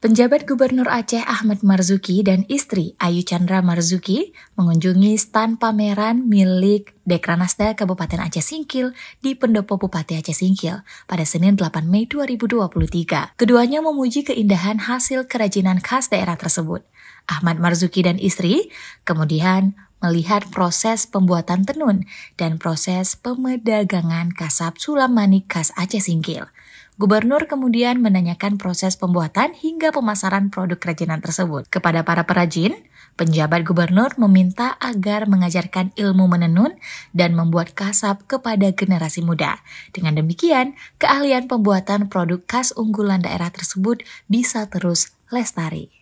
Penjabat Gubernur Aceh Ahmad Marzuki dan istri Ayu Chandra Marzuki mengunjungi stan pameran milik Dekranasda Kabupaten Aceh Singkil di Pendopo Bupati Aceh Singkil pada Senin 8 Mei 2023. Keduanya memuji keindahan hasil kerajinan khas daerah tersebut. Ahmad Marzuki dan istri kemudian melihat proses pembuatan tenun dan proses pemedagangan kasab sulam manik khas Aceh Singkil. Gubernur kemudian menanyakan proses pembuatan hingga pemasaran produk kerajinan tersebut. Kepada para perajin, penjabat gubernur meminta agar mengajarkan ilmu menenun dan membuat kasab kepada generasi muda. Dengan demikian, keahlian pembuatan produk khas unggulan daerah tersebut bisa terus lestari.